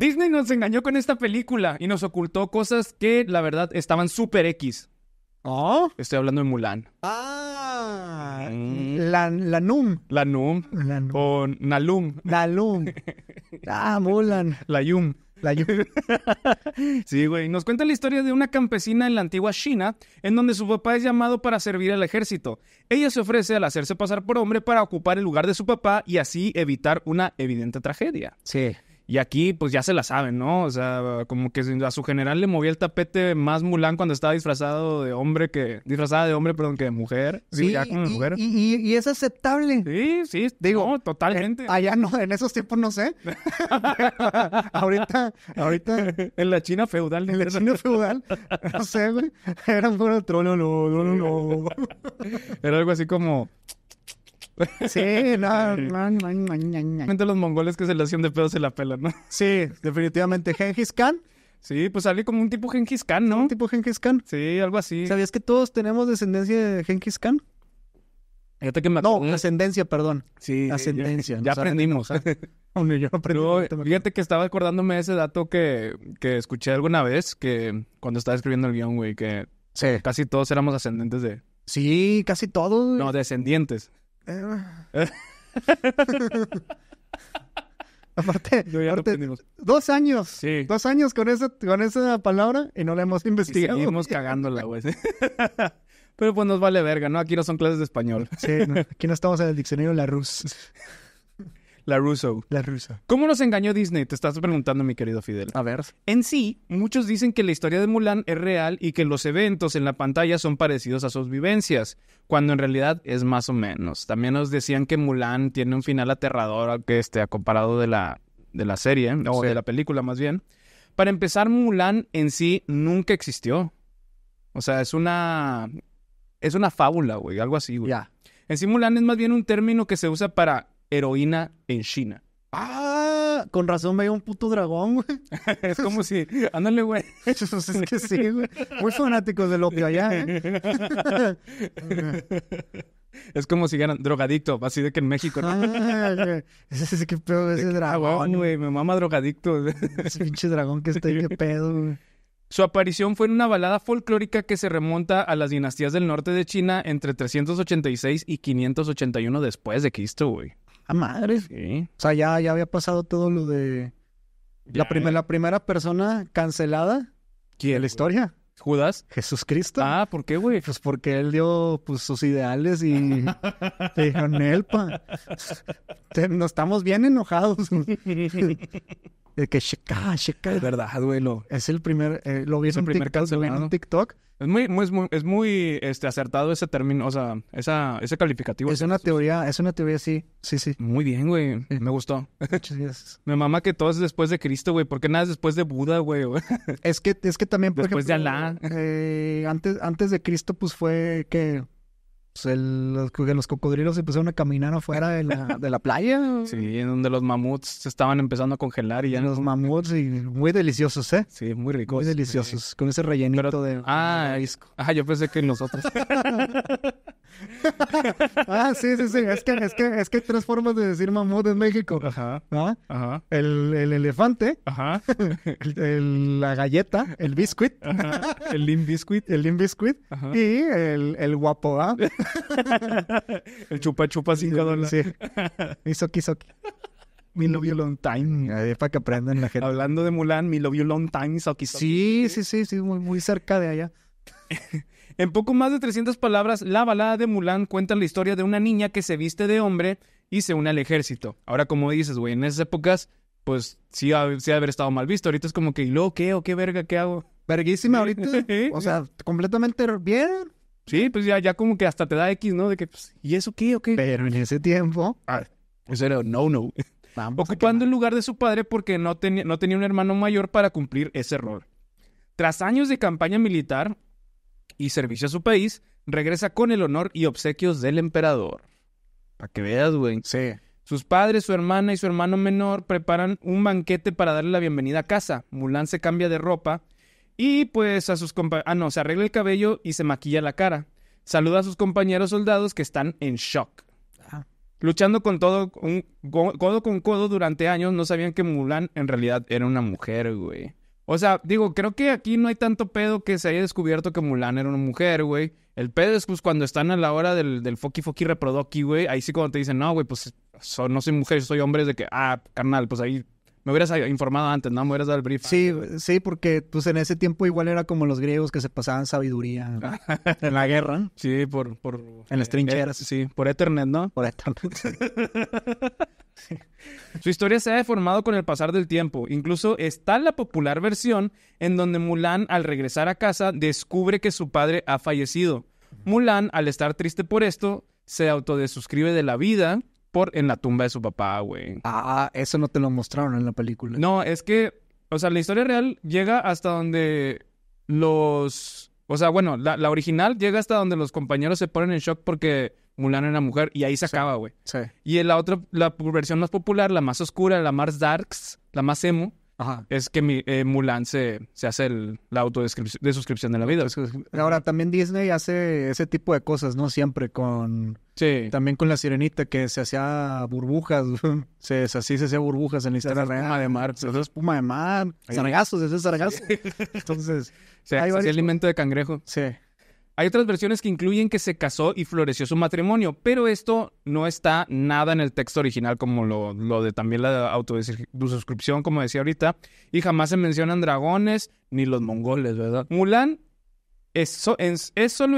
Disney nos engañó con esta película y nos ocultó cosas que, la verdad, estaban súper X. Oh. Estoy hablando de Mulan. Ah. Mm. La, la, NUM. La NUM. O Nalum. Nalum. ah, Mulan. La YUM. La YUM. sí, güey. Nos cuenta la historia de una campesina en la antigua China, en donde su papá es llamado para servir al ejército. Ella se ofrece al hacerse pasar por hombre para ocupar el lugar de su papá y así evitar una evidente tragedia. Sí. Y aquí, pues ya se la saben, ¿no? O sea, como que a su general le movía el tapete más Mulan cuando estaba disfrazado de hombre que. disfrazada de hombre, perdón, que de mujer. Sí, ya y, mujer. Y, es aceptable. Sí, sí, digo, totalmente. Eh, allá no, en esos tiempos no sé. ahorita, ahorita. En la China feudal. En la China feudal. No sé, güey. Era un trono, no, no, no. Era algo así como. Sí, no, no, no, los mongoles que se le hacían de pedo se la pela, ¿no? Sí, definitivamente. Genghis Khan. Sí, pues sale como un tipo Gengis Khan, ¿no? Un tipo Gengis Khan. Sí, algo así. ¿Sabías que todos tenemos descendencia de Gengis Khan? que me No, ascendencia, perdón. Sí. Ascendencia. Ya, aprendimos. pero yo aprendí, fíjate que estaba acordándome de ese dato que, que escuché alguna vez, que cuando estaba escribiendo el guión, güey, que casi todos éramos ascendentes de... Sí, casi todos. No, descendientes. Eh, aparte, aparte dos años. Dos años con esa, con esa palabra y no la hemos investigado. Y seguimos cagándola, Pero pues nos vale verga, ¿no? Aquí no son clases de español. aquí no estamos en el diccionario la Rus. La Russo. La Russo. ¿Cómo nos engañó Disney? Te estás preguntando, mi querido Fidel. A ver. En sí, muchos dicen que la historia de Mulan es real y que los eventos en la pantalla son parecidos a sus vivencias, cuando en realidad es más o menos. También nos decían que Mulan tiene un final aterrador que este, a comparado de la, de la serie, o de la película más bien. Para empezar, Mulan en sí nunca existió. O sea, es una. Es una fábula, güey, algo así, güey. Ya. En sí, Mulan es más bien un término que se usa para heroína en China. Ah, con razón veía un puto dragón, güey. es como si, ándale, güey. Pues es que sí, güey. Muy fanáticos de lo allá, ¿eh? Es como si eran drogadicto, así de que en México. ¿no? ese es que pedo ah, ese dragón, güey. Me mama drogadicto. ese pinche dragón que está ahí, qué pedo, güey. Su aparición fue en una balada folclórica que se remonta a las dinastías del norte de China entre 386 y 581 después de Cristo, güey. Madre. O sea, ya, ya había pasado todo lo de la, la primera persona cancelada ¿Quién? la historia. Judas. Jesús Cristo. Ah, ¿por qué, güey? Pues porque él dio pues, sus ideales y te dijeron, Elpa, nos estamos bien enojados. que checa, checa. Es verdad, güey. es el primer, eh, lo vi en primer caso en TikTok. Es muy, es muy, este, acertado ese término, o sea, ese calificativo. Es una teoría, es una teoría, sí, sí, sí. Muy bien, güey. Me gustó. Muchas gracias. Me mama que todo es después de Cristo, güey. ¿Por qué nada es después de Buda, güey? es que, es que también, por Después de Alá. Eh, antes de Cristo, pues fue que pues el, los, cocodrilos empezaron a caminar afuera de la, de la playa. Sí, en donde los mamuts se estaban empezando a congelar y ya Los mamuts y muy deliciosos, ¿eh? Sí, muy ricos. Muy deliciosos, con ese rellenito de... Ah, ah, yo pensé que en Ah, sí, sí, sí. Es que, es que, es que hay tres formas de decir mamut en México. Ajá. Ajá. El, el, elefante. Ajá. la galleta. El biscuit. Ajá. El lim biscuit. El lim biscuit. Ajá. Y el, el guapo, ¿ah? El chupa chupa cinco dólares. Sí. Y soki soki. Mi Love You Long Time. Ahí para que aprendan la gente. Hablando de Mulan, Mi Love You Long Time, Soki Soki. Sí, sí, sí, sí, muy, muy cerca de allá. En poco más de 300 palabras, la balada de Mulan cuenta la historia de una niña que se viste de hombre y se une al ejército. Ahora, como dices, güey, en esas épocas, pues sí, sí haber estado mal visto. Ahorita es como que, ¿y luego qué? ¿O qué verga? ¿Qué hago? Verguísima ahorita. o sea, completamente bien. Sí, pues ya, ya como que hasta te da X, ¿no? De que, pues, ¿y eso qué o qué? Pero en ese tiempo... Ah, eso era no, no. ocupando el lugar de su padre porque no, tenía, no tenía un hermano mayor para cumplir ese rol. Tras años de campaña militar, y servicio a su país, regresa con el honor y obsequios del emperador. Para que veas, güey. Sí. Sus padres, su hermana y su hermano menor preparan un banquete para darle la bienvenida a casa. Mulan se cambia de ropa y pues a sus compañeros... Ah, no, se arregla el cabello y se maquilla la cara. Saluda a sus compañeros soldados que están en shock. Ah. Luchando con todo, codo con codo durante años, no sabían que Mulan en realidad era una mujer, güey. O sea, digo, creo que aquí no hay tanto pedo que se haya descubierto que Mulan era una mujer, güey. El pedo es pues cuando están a la hora del, del foki foki güey. Ahí sí cuando te dicen, no, güey, pues no soy mujer, soy hombre. de que, ah, carnal, pues ahí me hubieras informado antes, ¿no? Me hubieras dado el brief. Sí, sí, porque pues en ese tiempo igual era como los griegos que se pasaban sabiduría en la guerra. Sí, por... por en las eh, sí, por Ethernet, ¿no? Por Ethernet. Su historia se ha deformado con el pasar del tiempo. Incluso está la popular versión en donde Mulan, al regresar a casa, descubre que su padre ha fallecido. Mulan, al estar triste por esto, se autodesuscribe de la vida por en la tumba de su papá, güey. Ah, eso no te lo mostraron en la película. No, es que, o sea, la historia real llega hasta donde los... O sea, bueno, la, la original llega hasta donde los compañeros se ponen en shock porque Mulan era mujer y ahí se acaba, güey. Sí. Y la otra, la versión más popular, la más oscura, la más darks, la más emo, es que eh, Mulan se, hace la autodescripción de suscripción de la vida. Ahora, también Disney hace ese tipo de cosas, ¿no? Siempre con... Sí. También con la sirenita que se hacía burbujas, se, así se hacía burbujas en la historia de mar. Se es espuma de mar. Sargazos, ese es Entonces, alimento de cangrejo. Sí. Hay otras versiones que incluyen que se casó y floreció su matrimonio, pero esto no está nada en el texto original, como lo, de también la suscripción, como decía ahorita, y jamás se mencionan dragones ni los mongoles, ¿verdad? Mulan es, solo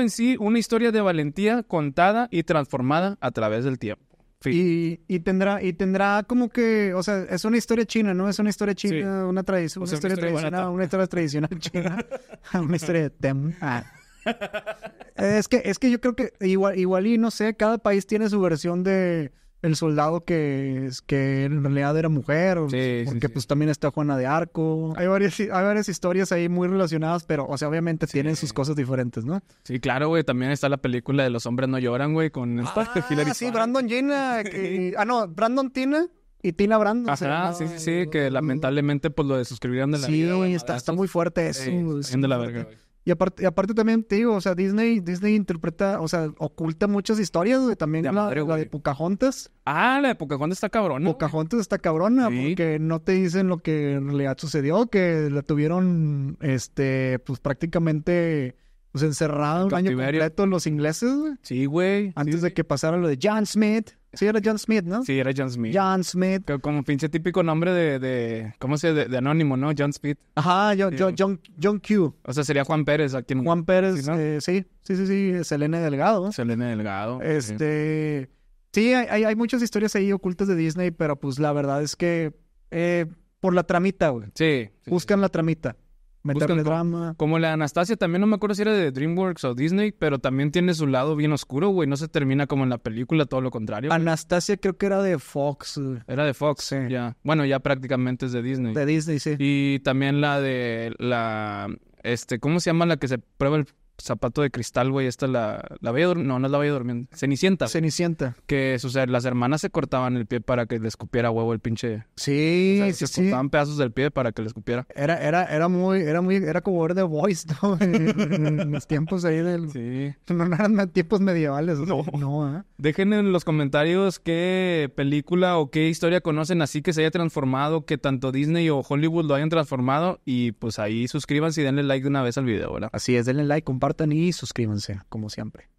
en sí una historia de valentía contada y transformada a través del tiempo. Y, tendrá y tendrá como que, o sea, es una historia china, ¿no? Es una historia china, una, tradición, una, historia, tradicional, una historia tradicional china, una historia de tem. Ah. Eh, es que, es que yo creo que igual, igual y no sé, cada país tiene su versión de el soldado que, que en realidad era mujer, sí, porque pues también está Juana de Arco. Hay varias, hay varias historias ahí muy relacionadas, pero, o sea, obviamente tienen sus cosas diferentes, ¿no? Sí, claro, güey, también está la película de Los hombres no lloran, güey, con esta ah, sí, Brandon Gina, ah, no, Brandon Tina. Y Tina Brandon. Ajá, sí, sí, que lamentablemente pues lo desuscribieron de la sí, vida. está, está muy fuerte eso. de la verga. Y aparte, aparte también te digo, o sea, Disney, Disney interpreta, o sea, oculta muchas historias, También la, de Pocahontas. Ah, la de Pocahontas está cabrona. Pocahontas está cabrona, porque no te dicen lo que en realidad sucedió, que la tuvieron, este, pues prácticamente pues encerraron un año completo los ingleses, güey. Sí, güey. Antes de que pasara lo de John Smith. Sí, era John Smith, ¿no? Sí, era John Smith. John Smith. Como, pinche típico nombre de, ¿cómo se de, de anónimo, no? John Smith. Ajá, John, John, Q. O sea, sería Juan Pérez aquí Juan Pérez, eh, sí, sí, sí, sí, Selene Delgado. Selene Delgado. Este... Sí, hay, hay, muchas historias ahí ocultas de Disney, pero pues la verdad es que eh, por la tramita, güey. Sí, Buscan la tramita meterle drama. Como la Anastasia, también no me acuerdo si era de DreamWorks o Disney, pero también tiene su lado bien oscuro, güey. No se termina como en la película, todo lo contrario. Anastasia creo que era de Fox. Era de Fox, sí. ya. Bueno, ya prácticamente es de Disney. De Disney, sí. Y también la de la... Este, ¿cómo se llama la que se prueba el Zapato de Cristal, güey, esta la, la Bella no, no es la Bella durmiendo Cenicienta. Cenicienta. Que, o sea, las hermanas se cortaban el pie para que le escupiera huevo el pinche... Sí, o sí, se cortaban pedazos del pie para que le escupiera. Era, era, era muy, era muy, era como ver The Voice, ¿no? en los tiempos ahí del... Sí. No eran tiempos medievales. no. No, ¿eh? Dejen en los comentarios qué película o qué historia conocen así que se haya transformado, que tanto Disney o Hollywood lo hayan transformado y pues ahí suscríbanse y denle like de una vez al video, ¿verdad? Así es, denle like, compartan y suscríbanse, como siempre.